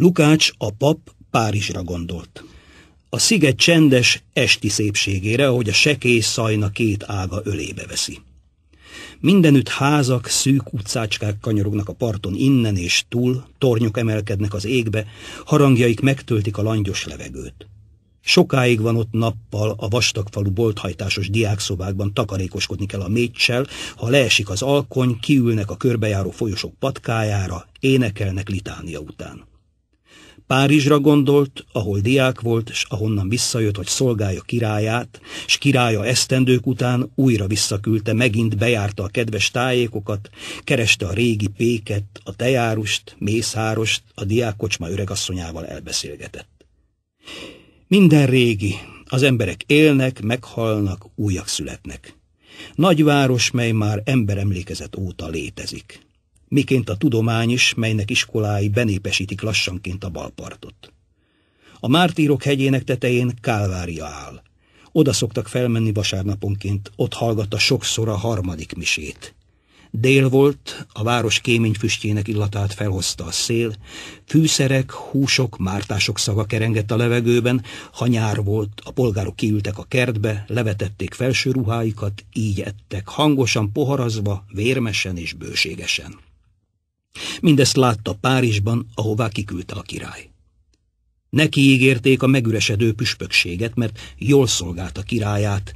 Lukács a pap Párizsra gondolt. A sziget csendes esti szépségére, ahogy a sekély szajna két ága ölébe veszi. Mindenütt házak, szűk utcácskák kanyarognak a parton innen és túl, tornyok emelkednek az égbe, harangjaik megtöltik a langyos levegőt. Sokáig van ott nappal a vastagfalú bolthajtásos diákszobákban takarékoskodni kell a mécsel, ha leesik az alkony, kiülnek a körbejáró folyosok patkájára, énekelnek litánia után. Párizsra gondolt, ahol diák volt, s ahonnan visszajött, hogy szolgálja királyát, s királya esztendők után újra visszaküldte, megint bejárta a kedves tájékokat, kereste a régi péket, a tejárust, mészárost, a diák kocsma öregasszonyával elbeszélgetett. Minden régi, az emberek élnek, meghalnak, újak születnek. Nagyváros, mely már emberemlékezet óta létezik miként a tudomány is, melynek iskolái benépesítik lassanként a balpartot. A Mártírok hegyének tetején Kálvária áll. Oda szoktak felmenni vasárnaponként, ott hallgatta sokszor a harmadik misét. Dél volt, a város kéményfüstjének illatát felhozta a szél, fűszerek, húsok, mártások szaga kerengett a levegőben, ha nyár volt, a polgárok kiültek a kertbe, levetették felső ruháikat, így ettek, hangosan poharazva, vérmesen és bőségesen. Mindezt látta Párizsban, ahová kiküldte a király. Neki ígérték a megüresedő püspökséget, mert jól szolgálta királyát.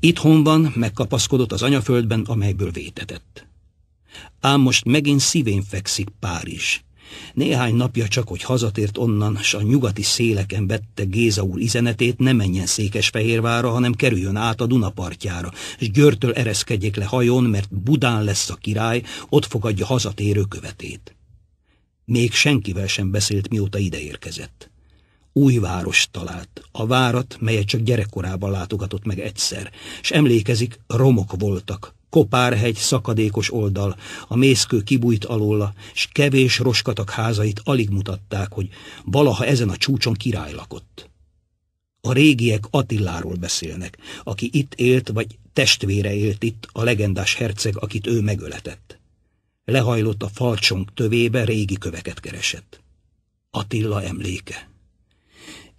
Itthon van, megkapaszkodott az anyaföldben, amelyből vétetett. Ám most megint szívén fekszik Párizs. Néhány napja csak, hogy hazatért onnan, s a nyugati széleken vette Géza úr izenetét, ne menjen Székesfehérvára, hanem kerüljön át a Dunapartjára, és Györtől ereszkedjék le hajón, mert Budán lesz a király, ott fogadja hazatérő követét. Még senkivel sem beszélt, mióta ideérkezett. Új város talált, a várat, melyet csak gyerekkorában látogatott meg egyszer, és emlékezik, romok voltak, kopárhegy szakadékos oldal, a mészkő kibújt alóla, s kevés roskatak házait alig mutatták, hogy valaha ezen a csúcson király lakott. A régiek Attiláról beszélnek, aki itt élt, vagy testvére élt itt, a legendás herceg, akit ő megöletett. Lehajlott a falcsonk tövébe, régi köveket keresett. Attila emléke.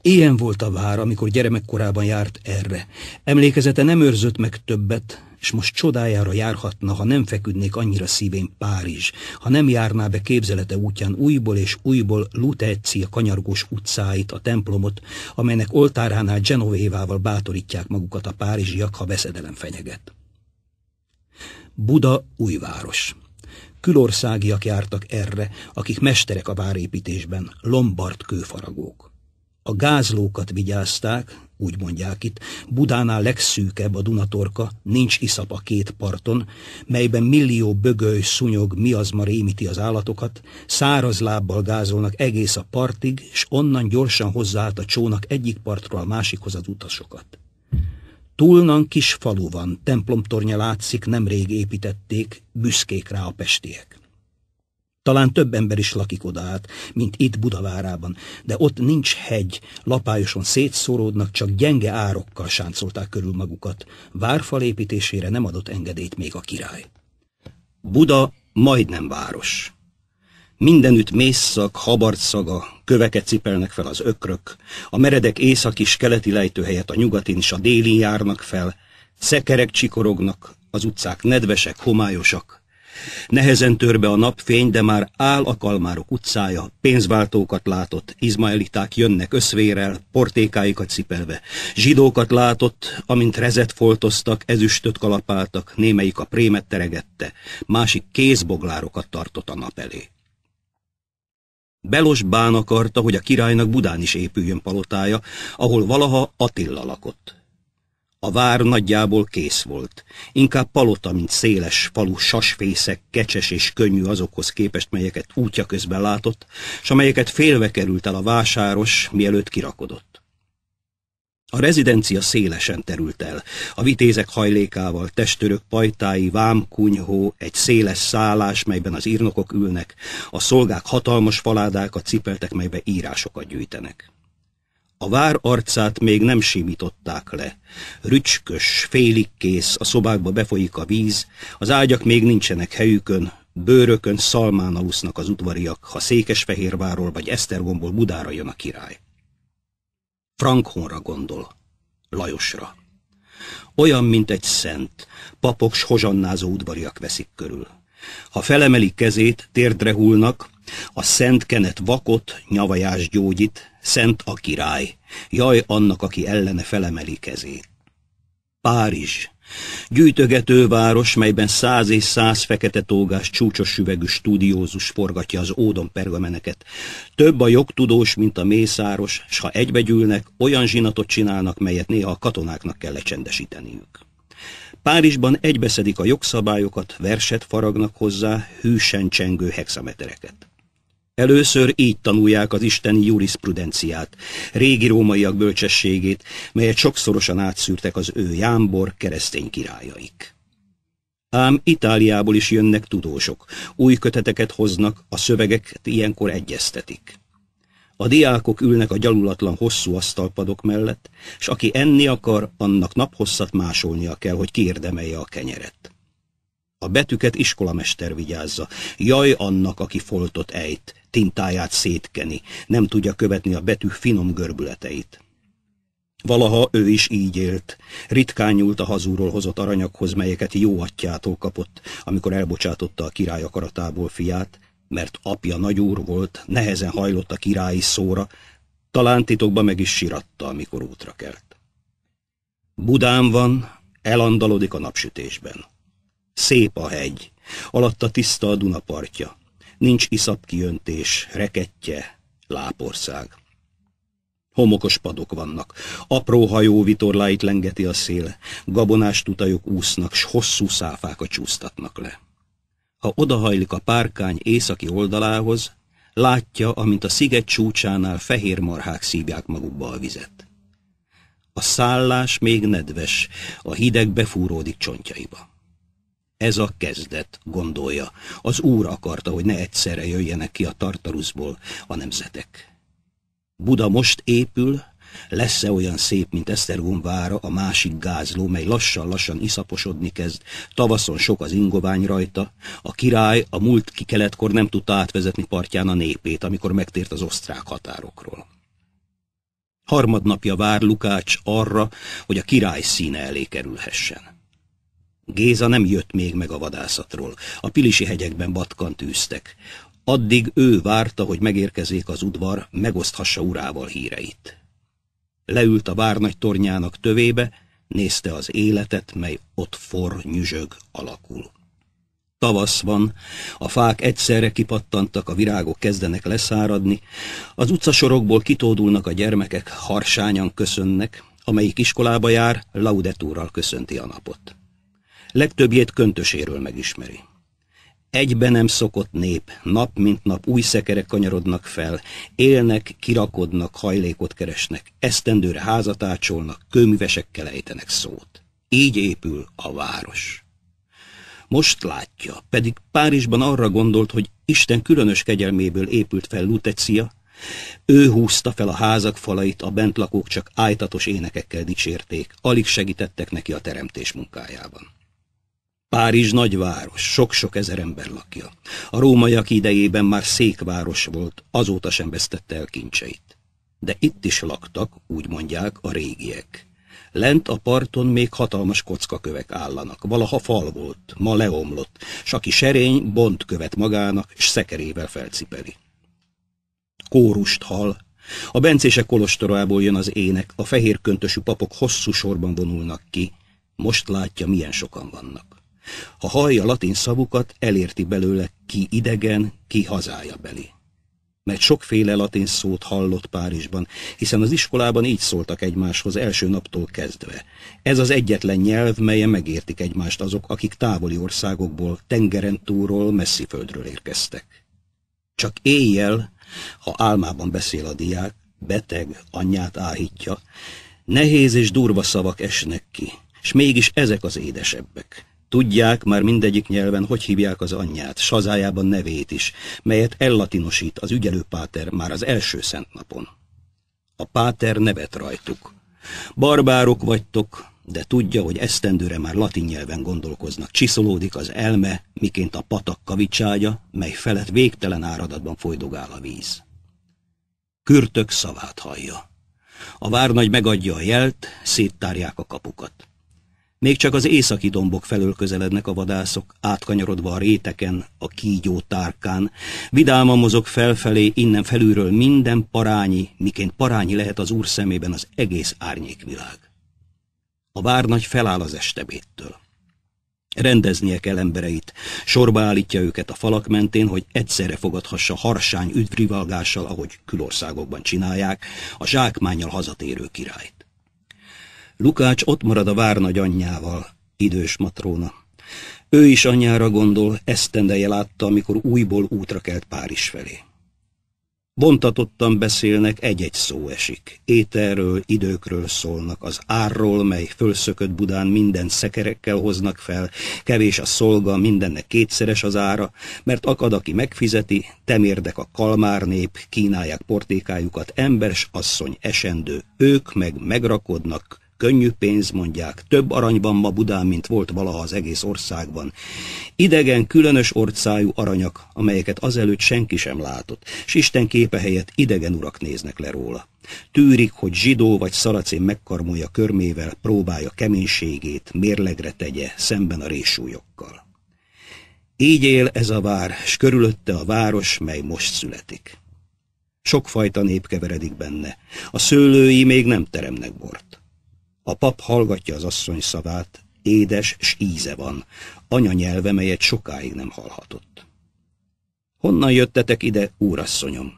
Ilyen volt a vár, amikor gyermekkorában járt erre. Emlékezete nem őrzött meg többet, és most csodájára járhatna, ha nem feküdnék annyira szívén Párizs, ha nem járná be képzelete útján újból és újból Luteci a kanyargós utcáit, a templomot, amelynek oltáránál Genovévával bátorítják magukat a párizsiak, ha veszedelem fenyeget. Buda újváros. Külországiak jártak erre, akik mesterek a várépítésben, lombard kőfaragók. A gázlókat vigyázták, úgy mondják itt, Budánál legszűkebb a Dunatorka, nincs iszap a két parton, melyben millió bögöly, szunyog, miazma rémíti az állatokat, száraz lábbal gázolnak egész a partig, és onnan gyorsan hozzáállt a csónak egyik partról a másikhoz az utasokat. Túlnan kis falu van, templomtornya látszik, nemrég építették, büszkék rá a pestiek. Talán több ember is lakik oda át, mint itt Budavárában, de ott nincs hegy, lapályosan szétszóródnak, csak gyenge árokkal sáncolták körül magukat. Várfalépítésére nem adott engedélyt még a király. Buda majdnem város. Mindenütt mészszak, habarcszaga, köveket cipelnek fel az ökrök, a meredek észak és keleti lejtőhelyet a nyugatin és a délin járnak fel, szekerek csikorognak, az utcák nedvesek, homályosak, Nehezen tör be a napfény, de már áll a kalmárok utcája, pénzváltókat látott, izmaeliták jönnek összvérel, portékáikat cipelve. Zsidókat látott, amint rezet foltoztak, ezüstöt kalapáltak, némelyik a prémet teregette, másik kézboglárokat tartott a nap elé. Belos Bán akarta, hogy a királynak Budán is épüljön palotája, ahol valaha Attila lakott. A vár nagyjából kész volt. Inkább palota, mint széles falu sasfészek, kecses és könnyű azokhoz képest, melyeket útja közben látott, s amelyeket félve került el a vásáros, mielőtt kirakodott. A rezidencia szélesen terült el, a vitézek hajlékával, testőrök pajtái, kunyhó, egy széles szállás, melyben az írnokok ülnek, a szolgák hatalmas faládákat cipeltek, melybe írásokat gyűjtenek. A vár arcát még nem simították le. Rücskös, félig kész, a szobákba befolyik a víz, az ágyak még nincsenek helyükön, bőrökön szalmán alusznak az udvariak, ha Székesfehérváról vagy Esztergomból Budára jön a király. Frankhonra gondol, Lajosra. Olyan, mint egy szent, papok s hozsannázó udvariak veszik körül. Ha felemeli kezét, térdre hullnak, a szent kenet vakot, nyavajás gyógyít, Szent a király, jaj annak, aki ellene felemeli kezét. Párizs, gyűjtögető város, melyben száz és száz fekete tógás csúcsos üvegű stúdiózus forgatja az ódon pergameneket. Több a jogtudós, mint a mészáros, s ha egybegyűlnek, olyan zsinatot csinálnak, melyet néha a katonáknak kell lecsendesíteniük. Párizsban egybeszedik a jogszabályokat, verset faragnak hozzá, hűsen csengő hexametereket. Először így tanulják az isteni jurisprudenciát, régi rómaiak bölcsességét, melyet sokszorosan átszűrtek az ő jámbor keresztény királyaik. Ám Itáliából is jönnek tudósok, új köteteket hoznak, a szövegeket ilyenkor egyeztetik. A diákok ülnek a gyalulatlan hosszú asztalpadok mellett, és aki enni akar, annak naphosszat másolnia kell, hogy kiérdemelje a kenyeret. A betűket iskolamester vigyázza. Jaj annak, aki foltot ejt, tintáját szétkeni, nem tudja követni a betű finom görbületeit. Valaha ő is így élt. Ritkán nyúlt a hazúról hozott aranyakhoz, melyeket jó atyától kapott, amikor elbocsátotta a király akaratából fiát, mert apja nagyúr volt, nehezen hajlott a királyi szóra, talán titokba meg is siratta, amikor útra kelt. Budán van, elandalodik a napsütésben. Szép a hegy, alatta tiszta a Duna partja, nincs iszapkiöntés, reketje, lápország. Homokos padok vannak, apró hajó vitorláit lengeti a szél, gabonás tutajok úsznak, s hosszú száfákat csúsztatnak le. Ha odahajlik a párkány északi oldalához, látja, amint a sziget csúcsánál fehér marhák szívják magukba a vizet. A szállás még nedves, a hideg befúródik csontjaiba. Ez a kezdet, gondolja. Az úr akarta, hogy ne egyszerre jöjjenek ki a tartaruszból a nemzetek. Buda most épül, lesz-e olyan szép, mint Esztergom vára, a másik gázló, mely lassan-lassan iszaposodni kezd, tavaszon sok az ingovány rajta, a király a múlt kikeletkor nem tudta átvezetni partján a népét, amikor megtért az osztrák határokról. Harmadnapja vár Lukács arra, hogy a király színe elé kerülhessen. Géza nem jött még meg a vadászatról. A pilisi hegyekben batkant űztek. Addig ő várta, hogy megérkezék az udvar, megoszthassa urával híreit. Leült a várnagy tornyának tövébe, nézte az életet, mely ott for, nyüzsög, alakul. Tavasz van, a fák egyszerre kipattantak, a virágok kezdenek leszáradni, az utcasorokból kitódulnak a gyermekek, harsányan köszönnek, amelyik iskolába jár, laudetúrral köszönti a napot legtöbbjét köntöséről megismeri. Egybe nem szokott nép, nap mint nap új szekerek kanyarodnak fel, élnek, kirakodnak, hajlékot keresnek, esztendőre házat ácsolnak, kőművesekkel ejtenek szót. Így épül a város. Most látja, pedig Párizsban arra gondolt, hogy Isten különös kegyelméből épült fel Lutecia, ő húzta fel a házak falait, a bentlakók csak ájtatos énekekkel dicsérték, alig segítettek neki a teremtés munkájában. Párizs nagyváros, sok-sok ezer ember lakja. A rómaiak idejében már székváros volt, azóta sem vesztette el kincseit. De itt is laktak, úgy mondják, a régiek. Lent a parton még hatalmas kockakövek állanak, valaha fal volt, ma leomlott, s aki serény, bont követ magának, és szekerével felcipeli. Kórust hal, a bencések kolostorából jön az ének, a fehér köntösű papok hosszú sorban vonulnak ki, most látja, milyen sokan vannak. Ha hallja latin szavukat, elérti belőle ki idegen, ki hazája beli. Mert sokféle latin szót hallott Párizsban, hiszen az iskolában így szóltak egymáshoz első naptól kezdve. Ez az egyetlen nyelv, melyen megértik egymást azok, akik távoli országokból, tengeren túlról, messzi földről érkeztek. Csak éjjel, ha álmában beszél a diák, beteg, anyját áhítja, nehéz és durva szavak esnek ki, és mégis ezek az édesebbek. Tudják már mindegyik nyelven, hogy hívják az anyját, sazájában nevét is, melyet ellatinosít az páter már az első szent napon. A páter nevet rajtuk. Barbárok vagytok, de tudja, hogy esztendőre már latin nyelven gondolkoznak. Csiszolódik az elme, miként a patak kavicságya, mely felett végtelen áradatban folydogál a víz. Kürtök szavát hallja. A várnagy megadja a jelt, széttárják a kapukat. Még csak az északi dombok felől közelednek a vadászok, átkanyarodva a réteken, a kígyó tárkán. Vidáman mozog felfelé, innen felülről minden parányi, miként parányi lehet az úr szemében az egész árnyékvilág. A várnagy feláll az estebéttől. Rendeznie kell embereit, sorba állítja őket a falak mentén, hogy egyszerre fogadhassa harsány üdvrivalgással, ahogy külországokban csinálják, a zsákmányal hazatérő királyt. Lukács ott marad a várnagy anyjával, idős matróna. Ő is anyjára gondol, esztendeje látta, amikor újból útra kelt Párizs felé. Bontatottan beszélnek, egy-egy szó esik. Ételről, időkről szólnak, az árról, mely fölszökött Budán minden szekerekkel hoznak fel, kevés a szolga, mindennek kétszeres az ára, mert akad, aki megfizeti, temérdek a kalmár nép, kínálják portékájukat, embers asszony esendő, ők meg megrakodnak, könnyű pénz mondják, több aranyban ma Budán, mint volt valaha az egész országban. Idegen, különös orcájú aranyak, amelyeket azelőtt senki sem látott, s Isten képe helyett idegen urak néznek le róla. Tűrik, hogy zsidó vagy szaracén megkarmolja körmével, próbálja keménységét, mérlegre tegye, szemben a résúlyokkal. Így él ez a vár, s körülötte a város, mely most születik. Sokfajta nép keveredik benne. A szőlői még nem teremnek bort. A pap hallgatja az asszony szavát, édes s íze van, anyanyelve, melyet sokáig nem hallhatott. Honnan jöttetek ide, úrasszonyom?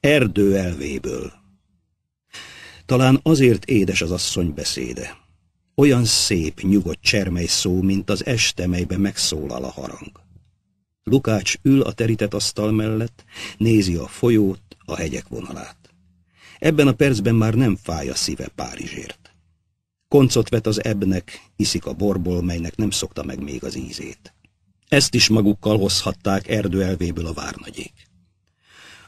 Erdő elvéből. Talán azért édes az asszony beszéde. Olyan szép, nyugodt csermely szó, mint az este, melyben megszólal a harang. Lukács ül a terített asztal mellett, nézi a folyót, a hegyek vonalát. Ebben a percben már nem fáj a szíve Párizsért. Koncot vet az ebnek, iszik a borból, melynek nem szokta meg még az ízét. Ezt is magukkal hozhatták erdő elvéből a várnagyék.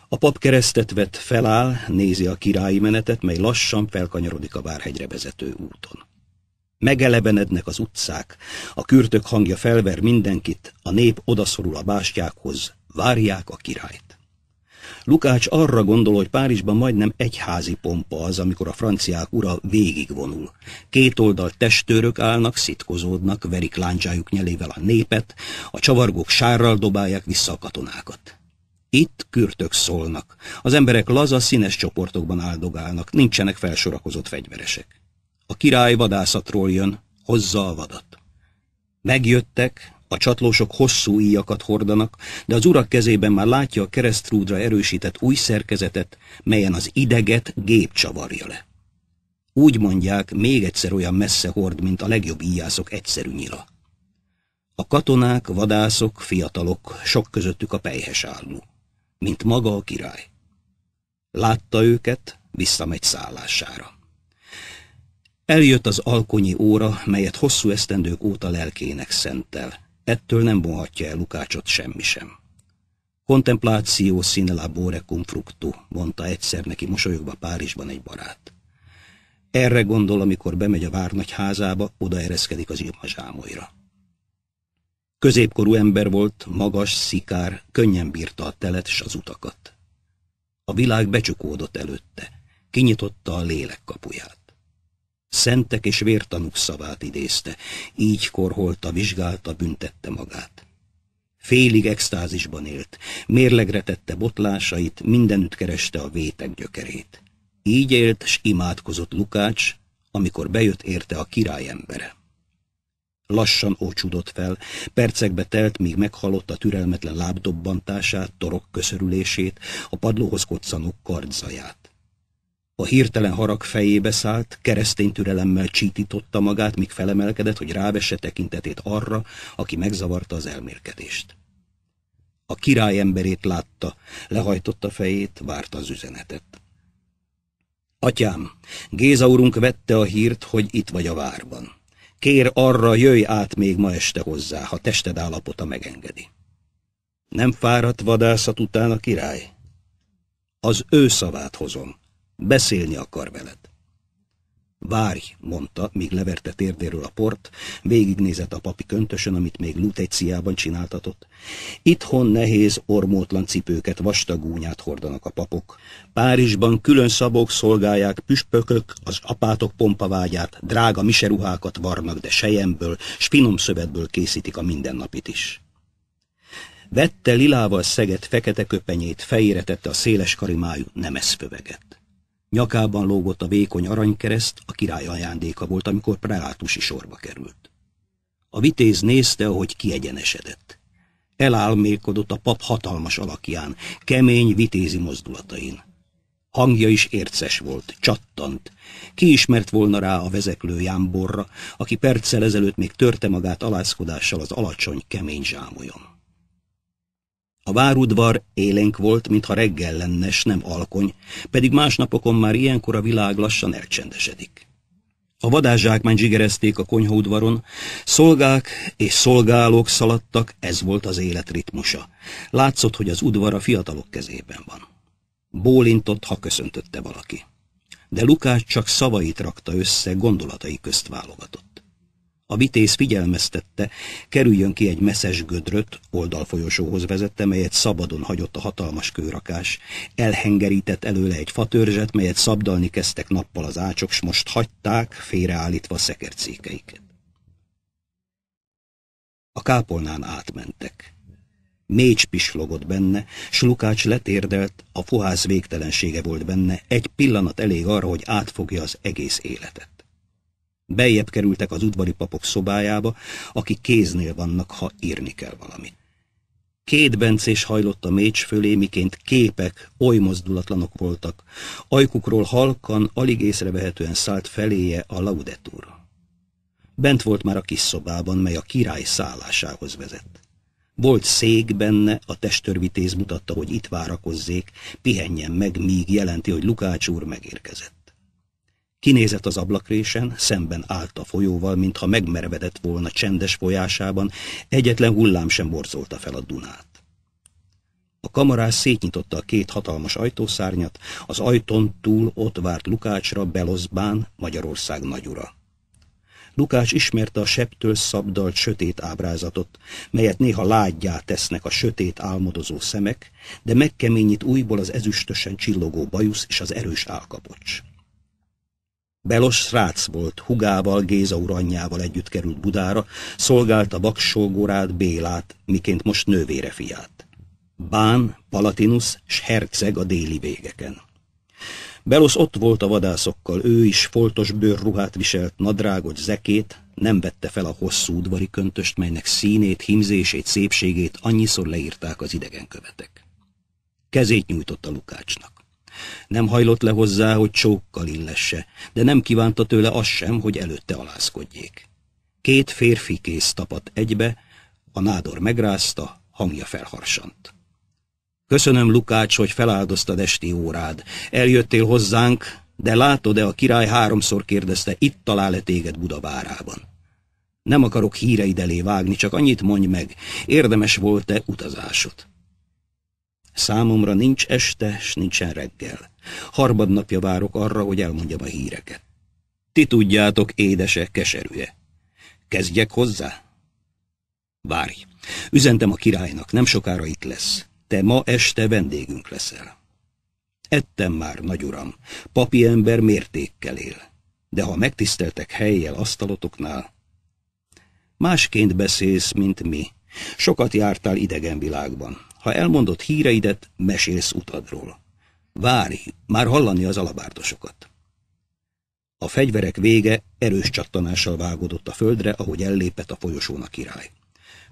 A pap keresztet vett, feláll, nézi a királyi menetet, mely lassan felkanyarodik a várhegyre vezető úton. Megelebenednek az utcák, a kürtök hangja felver mindenkit, a nép odaszorul a bástyákhoz, várják a királyt. Lukács arra gondol, hogy Párizsban majdnem egyházi pompa az, amikor a franciák ura végigvonul. Két oldal testőrök állnak, szitkozódnak, verik láncsájuk nyelével a népet, a csavargók sárral dobálják vissza a katonákat. Itt kürtök szólnak. Az emberek laza, színes csoportokban áldogálnak, nincsenek felsorakozott fegyveresek. A király vadászatról jön, hozza a vadat. Megjöttek, a csatlósok hosszú íjakat hordanak, de az urak kezében már látja a keresztrúdra erősített új szerkezetet, melyen az ideget gép csavarja le. Úgy mondják, még egyszer olyan messze hord, mint a legjobb íjászok egyszerű nyila. A katonák, vadászok, fiatalok, sok közöttük a pejhes álló, mint maga a király. Látta őket, visszamegy szállására. Eljött az alkonyi óra, melyet hosszú esztendők óta lelkének szentel, Ettől nem vonhatja el Lukácsot semmi sem. Kontempláció színe labore cum fructu, mondta egyszer neki mosolyogva Párizsban egy barát. Erre gondol, amikor bemegy a várnagyházába, ereszkedik az Irma Középkorú ember volt, magas, szikár, könnyen bírta a telet s az utakat. A világ becsukódott előtte, kinyitotta a lélek kapuját szentek és vértanúk szavát idézte, így korholta, vizsgálta, büntette magát. Félig extázisban élt, mérlegre tette botlásait, mindenütt kereste a vétek gyökerét. Így élt, s imádkozott Lukács, amikor bejött érte a király embere. Lassan ócsudott fel, percekbe telt, míg meghalott a türelmetlen lábdobbantását, torok köszörülését, a padlóhoz koccanó kardzaját. A hirtelen harag fejébe szállt, keresztény türelemmel csítította magát, míg felemelkedett, hogy rávesse tekintetét arra, aki megzavarta az elmérkedést. A király emberét látta, lehajtotta fejét, várta az üzenetet. Atyám, Géza urunk vette a hírt, hogy itt vagy a várban. Kér arra, jöjj át még ma este hozzá, ha tested állapota megengedi. Nem fáradt vadászat után a király? Az ő szavát hozom, Beszélni akar veled. Várj, mondta, míg leverte térdéről a port, végignézett a papi köntösön, amit még Luteciában csináltatott. Itthon nehéz, ormótlan cipőket, vastagúnyát hordanak a papok. Párizsban külön szabók szolgálják püspökök, az apátok pompavágyát, drága miseruhákat varnak, de sejemből, spinom szövetből készítik a mindennapit is. Vette lilával szegett fekete köpenyét, fejére tette a széles karimájú nemeszföveget. Nyakában lógott a vékony aranykereszt, a király ajándéka volt, amikor prelátusi sorba került. A vitéz nézte, ahogy kiegyenesedett. Elálmélkodott a pap hatalmas alakján, kemény vitézi mozdulatain. Hangja is érces volt, csattant. Ki ismert volna rá a vezeklő jámborra, aki perccel ezelőtt még törte magát alázkodással az alacsony, kemény zsámolyon. A várudvar élénk volt, mintha reggel lenne, s nem alkony, pedig más napokon már ilyenkor a világ lassan elcsendesedik. A vadászsákmány zsigerezték a konyhaudvaron, szolgák és szolgálók szaladtak, ez volt az élet ritmusa. Látszott, hogy az udvar a fiatalok kezében van. Bólintott, ha köszöntötte valaki. De Lukács csak szavait rakta össze, gondolatai közt válogatott. A vitéz figyelmeztette, kerüljön ki egy messzes gödröt, oldalfolyosóhoz vezette, melyet szabadon hagyott a hatalmas kőrakás. Elhengerített előle egy fatörzset, melyet szabdalni kezdtek nappal az ácsok, s most hagyták, félreállítva a szekercékeiket. A kápolnán átmentek. Mécs pislogott benne, s Lukács letérdelt, a fohász végtelensége volt benne, egy pillanat elég arra, hogy átfogja az egész életet. Beljebb kerültek az udvari papok szobájába, akik kéznél vannak, ha írni kell valamit. Két bencés hajlott a mécs fölé, miként képek oly mozdulatlanok voltak. Ajkukról halkan, alig észrevehetően szállt feléje a laudetur. Bent volt már a kis szobában, mely a király szállásához vezett. Volt szék benne, a testörvitéz mutatta, hogy itt várakozzék, pihenjen meg, míg jelenti, hogy Lukács úr megérkezett. Kinézett az ablakrésen, szemben állt a folyóval, mintha megmerevedett volna csendes folyásában, egyetlen hullám sem borzolta fel a Dunát. A kamarás szétnyitotta a két hatalmas ajtószárnyat, az ajtón túl ott várt Lukácsra, Belozbán, Magyarország nagyura. Lukács ismerte a septől szabdalt sötét ábrázatot, melyet néha lágyjá tesznek a sötét álmodozó szemek, de megkeményít újból az ezüstösen csillogó bajusz és az erős álkapocs. Belos srác volt, hugával, Géza uranyjával együtt került Budára, szolgálta Baksolgorát, Bélát, miként most nővére fiát. Bán, Palatinus s herceg a déli végeken. Belos ott volt a vadászokkal, ő is foltos bőrruhát viselt, nadrágot, zekét, nem vette fel a hosszú udvari köntöst, melynek színét, himzését, szépségét annyiszor leírták az idegen követek. Kezét nyújtotta Lukácsnak. Nem hajlott le hozzá, hogy csókkal illesse, de nem kívánta tőle azt sem, hogy előtte alázkodjék. Két férfi kész tapadt egybe, a nádor megrázta, hangja felharsant. Köszönöm, Lukács, hogy feláldoztad esti órád. Eljöttél hozzánk, de látod-e, a király háromszor kérdezte, itt talál-e téged Budavárában? Nem akarok híreid elé vágni, csak annyit mondj meg, érdemes volt-e utazásod? Számomra nincs este, s nincsen reggel. Harmadnapja várok arra, hogy elmondjam a híreket. Ti tudjátok, édese, keserűe. Kezdjek hozzá? Várj. Üzentem a királynak, nem sokára itt lesz. Te ma este vendégünk leszel. Ettem már, nagy uram, papi ember mértékkel él. De ha megtiszteltek helyjel asztalotoknál, másként beszélsz, mint mi. Sokat jártál idegen világban ha elmondott híreidet, mesélsz utadról. Várj, már hallani az alabárdosokat. A fegyverek vége erős csattanással vágódott a földre, ahogy ellépett a folyosón a király.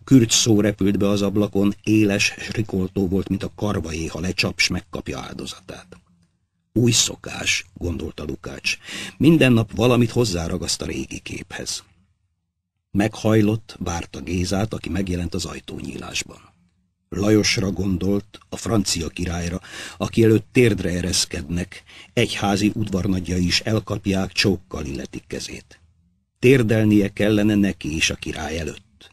Kürt szó repült be az ablakon, éles srikoltó rikoltó volt, mint a karvai, ha lecsaps, megkapja áldozatát. Új szokás, gondolta Lukács. Minden nap valamit hozzáragaszt a régi képhez. Meghajlott, várta Gézát, aki megjelent az ajtónyílásban. Lajosra gondolt, a francia királyra, aki előtt térdre ereszkednek, egyházi udvarnagyai is elkapják, csókkal illetik kezét. Térdelnie kellene neki is a király előtt.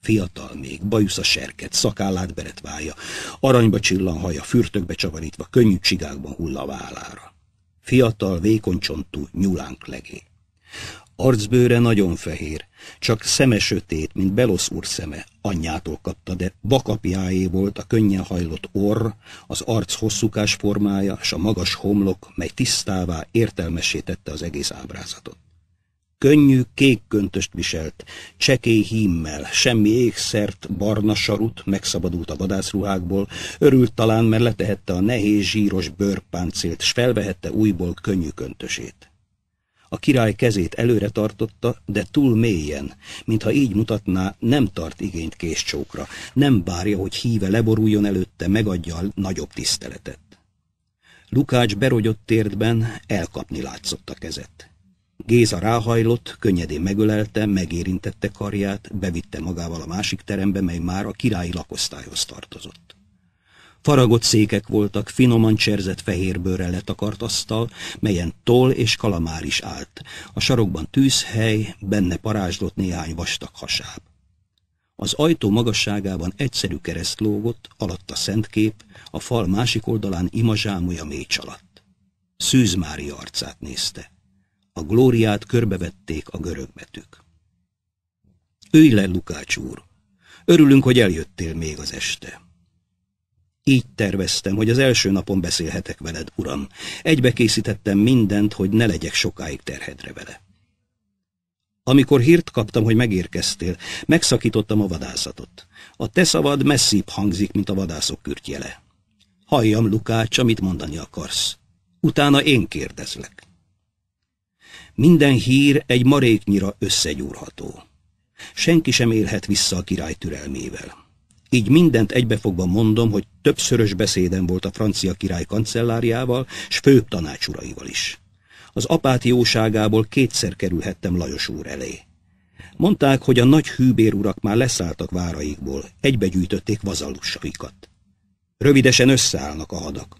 Fiatal még, a serket, szakállát beretválja, aranyba csillan haja, fürtökbe csavarítva, könnyű csigákban hull a vállára. Fiatal, vékony csontú, nyulánk legé. Arcbőre nagyon fehér, csak szeme sötét, mint Belosz úr szeme, anyjától kapta, de vakapjáé volt a könnyen hajlott orr, az arc hosszúkás formája és a magas homlok, mely tisztává, értelmesítette tette az egész ábrázatot. Könnyű kék köntöst viselt, csekély hímmel, semmi ékszert, barna sarut, megszabadult a vadászruhákból, örült talán, mert letehette a nehéz zsíros bőrpáncélt, s felvehette újból könnyű köntösét. A király kezét előre tartotta, de túl mélyen, mintha így mutatná, nem tart igényt késcsókra, nem bárja, hogy híve leboruljon előtte, megadja a nagyobb tiszteletet. Lukács berogyott térdben elkapni látszott a kezet. Géza ráhajlott, könnyedén megölelte, megérintette karját, bevitte magával a másik terembe, mely már a királyi lakosztályhoz tartozott. Faragott székek voltak, finoman cserzett fehérbőrrel letakart asztal, melyen toll és kalamár is állt. A sarokban tűzhely, benne parázslott néhány vastag hasáb. Az ajtó magasságában egyszerű kereszt lógott, alatt a szentkép, a fal másik oldalán imazsámúja mély csalatt. Szűz Mária arcát nézte. A glóriát körbevették a görögbetűk. Őj le, Lukács úr! Örülünk, hogy eljöttél még az este. Így terveztem, hogy az első napon beszélhetek veled, uram. Egybe készítettem mindent, hogy ne legyek sokáig terhedre vele. Amikor hírt kaptam, hogy megérkeztél, megszakítottam a vadászatot. A te szavad messzibb hangzik, mint a vadászok kürtjele. Halljam, Lukács, amit mondani akarsz. Utána én kérdezlek. Minden hír egy maréknyira összegyúrható. Senki sem élhet vissza a király türelmével. Így mindent egybefogva mondom, hogy többszörös beszédem volt a francia király kancelláriával, s főbb tanácsuraival is. Az apátióságából kétszer kerülhettem Lajos úr elé. Mondták, hogy a nagy hűbérurak már leszálltak váraikból, egybegyűjtötték vazalussaikat. Rövidesen összeállnak a hadak.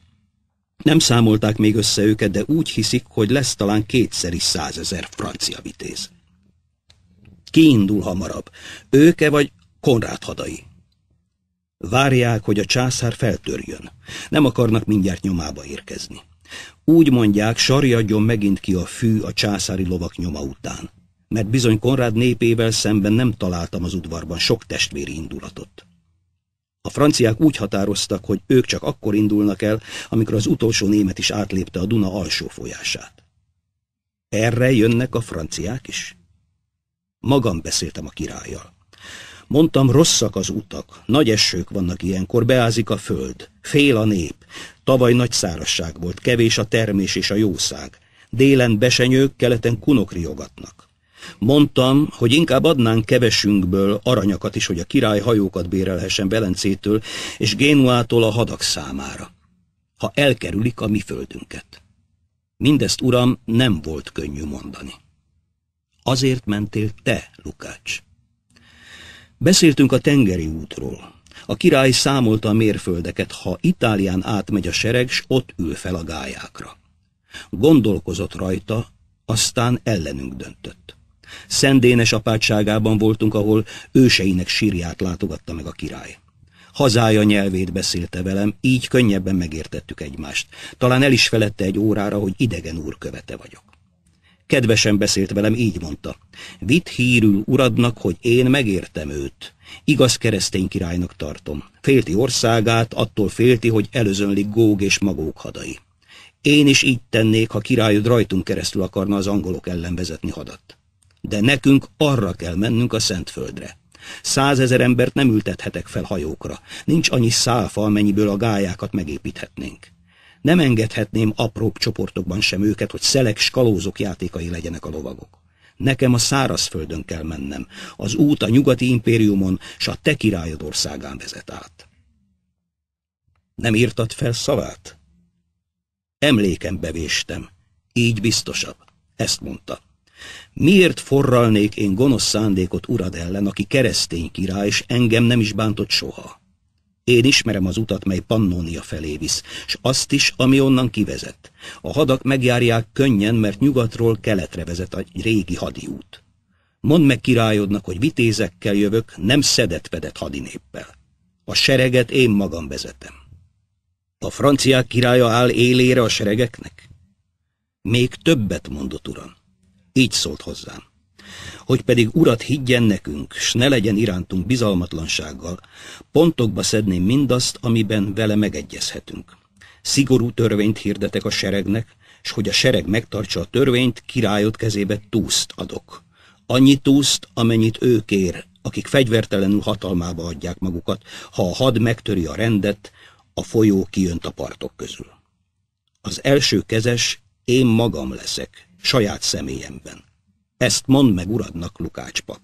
Nem számolták még össze őket, de úgy hiszik, hogy lesz talán kétszer is százezer francia vitéz. Ki indul hamarabb? Őke vagy Konrád hadai? Várják, hogy a császár feltörjön. Nem akarnak mindjárt nyomába érkezni. Úgy mondják, sarjadjon megint ki a fű a császári lovak nyoma után. Mert bizony Konrád népével szemben nem találtam az udvarban sok testvéri indulatot. A franciák úgy határoztak, hogy ők csak akkor indulnak el, amikor az utolsó német is átlépte a Duna alsó folyását. Erre jönnek a franciák is? Magam beszéltem a királlyal. Mondtam, rosszak az utak, nagy esők vannak ilyenkor, beázik a föld, fél a nép. Tavaly nagy szárasság volt, kevés a termés és a jószág. Délen besenyők, keleten kunok riogatnak. Mondtam, hogy inkább adnánk kevesünkből aranyakat is, hogy a király hajókat bérelhessen Velencétől és Génuától a hadak számára, ha elkerülik a mi földünket. Mindezt, uram, nem volt könnyű mondani. Azért mentél te, Lukács. Beszéltünk a tengeri útról. A király számolta a mérföldeket, ha Itálián átmegy a sereg, s ott ül fel a gályákra. Gondolkozott rajta, aztán ellenünk döntött. Szendénes apátságában voltunk, ahol őseinek sírját látogatta meg a király. Hazája nyelvét beszélte velem, így könnyebben megértettük egymást. Talán el is felette egy órára, hogy idegen úr követe vagyok. Kedvesen beszélt velem, így mondta. Vitt hírül uradnak, hogy én megértem őt. Igaz keresztény királynak tartom. Félti országát, attól félti, hogy előzönlik Góg és Magók hadai. Én is így tennék, ha királyod rajtunk keresztül akarna az angolok ellen vezetni hadat. De nekünk arra kell mennünk a Szentföldre. Százezer embert nem ültethetek fel hajókra. Nincs annyi szálfa, amennyiből a gályákat megépíthetnénk. Nem engedhetném apróbb csoportokban sem őket, hogy szelek skalózok játékai legyenek a lovagok. Nekem a szárazföldön kell mennem, az út a nyugati impériumon s a te királyod országán vezet át. Nem írtad fel szavát? Emlékem bevéstem, így biztosabb, ezt mondta. Miért forralnék én gonosz szándékot urad ellen, aki keresztény király, és engem nem is bántott soha? Én ismerem az utat, mely Pannónia felé visz, s azt is, ami onnan kivezet. A hadak megjárják könnyen, mert nyugatról keletre vezet a régi hadiút. Mondd meg királyodnak, hogy vitézekkel jövök, nem szedetvedett hadinéppel. A sereget én magam vezetem. A franciák királya áll élére a seregeknek? Még többet mondott uram. Így szólt hozzám hogy pedig urat higgyen nekünk, s ne legyen irántunk bizalmatlansággal, pontokba szedném mindazt, amiben vele megegyezhetünk. Szigorú törvényt hirdetek a seregnek, s hogy a sereg megtartsa a törvényt, királyod kezébe túszt adok. Annyi túszt, amennyit ő kér, akik fegyvertelenül hatalmába adják magukat, ha a had megtöri a rendet, a folyó kijönt a partok közül. Az első kezes én magam leszek, saját személyemben. Ezt mondd meg uradnak, Lukács pap.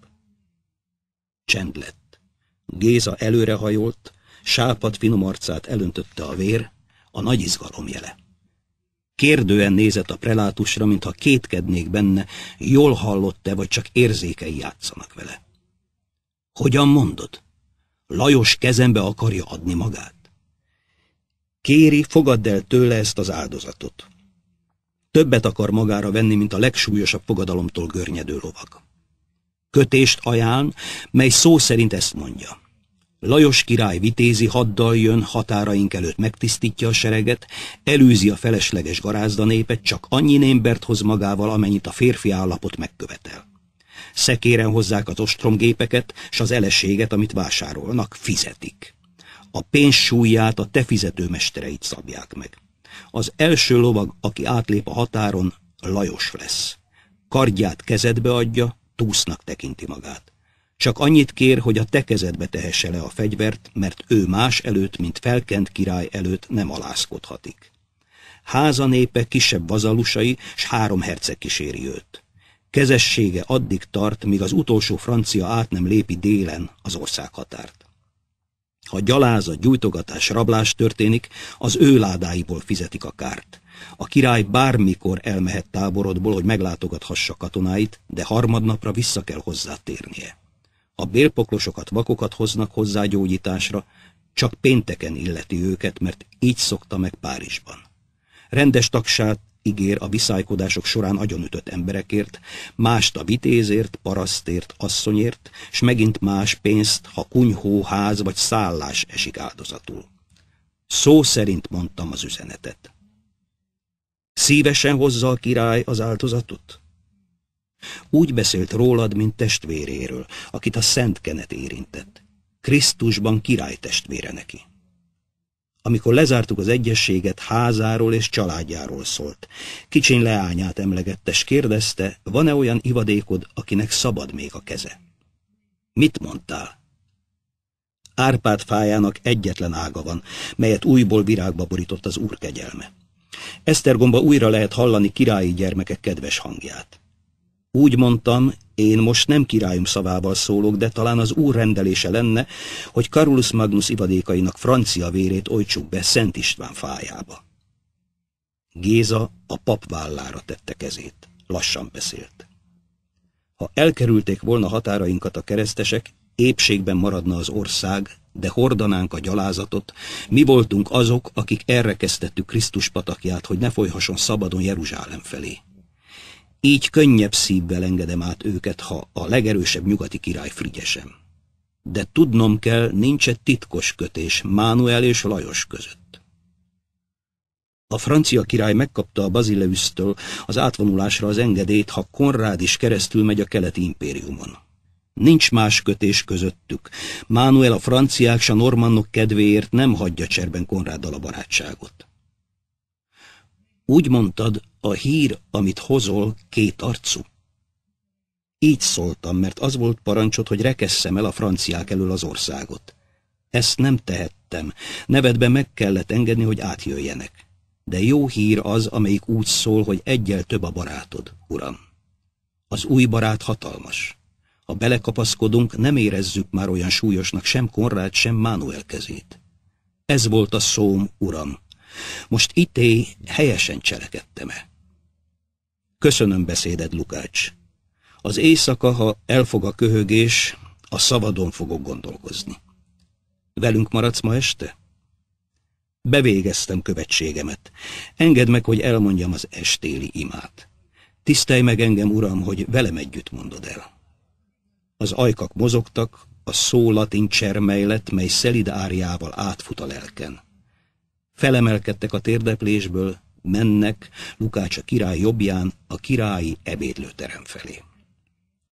Csend lett. Géza előrehajolt, sápat finom arcát elöntötte a vér, a nagy izgalom jele. Kérdően nézett a prelátusra, mintha kétkednék benne, jól hallott-e, vagy csak érzékei játszanak vele. Hogyan mondod? Lajos kezembe akarja adni magát. Kéri, fogadd el tőle ezt az áldozatot. Többet akar magára venni, mint a legsúlyosabb fogadalomtól görnyedő lovag. Kötést ajánl, mely szó szerint ezt mondja. Lajos király vitézi haddal jön, határaink előtt megtisztítja a sereget, elűzi a felesleges garázda népet, csak annyi némbert hoz magával, amennyit a férfi állapot megkövetel. Szekéren hozzák az ostromgépeket, s az eleséget, amit vásárolnak, fizetik. A pénz súlyát a te fizetőmestereit szabják meg. Az első lovag, aki átlép a határon, Lajos lesz. Kardját kezedbe adja, túsznak tekinti magát. Csak annyit kér, hogy a te kezedbe tehesse le a fegyvert, mert ő más előtt, mint felkent király előtt nem alázkodhatik. Háza népe kisebb vazalusai, s három herceg kíséri őt. Kezessége addig tart, míg az utolsó francia át nem lépi délen az országhatárt. Ha gyalázat, gyújtogatás, rablás történik, az ő ládáiból fizetik a kárt. A király bármikor elmehet táborodból, hogy meglátogathassa katonáit, de harmadnapra vissza kell hozzá térnie. A bélpoklosokat, vakokat hoznak hozzá gyógyításra, csak pénteken illeti őket, mert így szokta meg Párizsban. Rendes tagsát ígér a viszálykodások során agyonütött emberekért, mást a vitézért, parasztért, asszonyért, s megint más pénzt, ha kunyhó, ház vagy szállás esik áldozatul. Szó szerint mondtam az üzenetet. Szívesen hozza a király az áldozatot? Úgy beszélt rólad, mint testvéréről, akit a szent kenet érintett. Krisztusban király testvére neki amikor lezártuk az egyességet, házáról és családjáról szólt. Kicsin leányát emlegette, s kérdezte, van-e olyan ivadékod, akinek szabad még a keze? Mit mondtál? Árpád fájának egyetlen ága van, melyet újból virágba borított az úr kegyelme. Esztergomba újra lehet hallani királyi gyermekek kedves hangját. Úgy mondtam, én most nem királyom szavával szólok, de talán az úr rendelése lenne, hogy Karulus Magnus ivadékainak francia vérét ojtsuk be Szent István fájába. Géza a pap vállára tette kezét. Lassan beszélt. Ha elkerülték volna határainkat a keresztesek, épségben maradna az ország, de hordanánk a gyalázatot, mi voltunk azok, akik erre kezdtettük Krisztus patakját, hogy ne folyhasson szabadon Jeruzsálem felé. Így könnyebb szívvel engedem át őket, ha a legerősebb nyugati király frigyesem. De tudnom kell, nincs egy titkos kötés Mánuel és Lajos között. A francia király megkapta a Bazileusztől az átvonulásra az engedélyt, ha Konrád is keresztül megy a keleti impériumon. Nincs más kötés közöttük. Mánuel a franciák s a normannok kedvéért nem hagyja cserben Konráddal a barátságot. Úgy mondtad, a hír, amit hozol, két arcú. Így szóltam, mert az volt parancsod, hogy rekesszem el a franciák elől az országot. Ezt nem tehettem, nevedbe meg kellett engedni, hogy átjöjjenek. De jó hír az, amelyik úgy szól, hogy egyel több a barátod, uram. Az új barát hatalmas. Ha belekapaszkodunk, nem érezzük már olyan súlyosnak sem Konrád, sem Mánuel kezét. Ez volt a szóm, uram, most ítélj, helyesen cselekedtem-e? Köszönöm beszéded, Lukács. Az éjszaka, ha elfog a köhögés, a szabadon fogok gondolkozni. Velünk maradsz ma este? Bevégeztem követségemet. Engedd meg, hogy elmondjam az estéli imát. Tisztelj meg engem, uram, hogy velem együtt mondod el. Az ajkak mozogtak, a szó latin csermely lett, mely szelid árjával átfut a lelken felemelkedtek a térdeplésből, mennek Lukács a király jobbján a királyi ebédlőterem felé.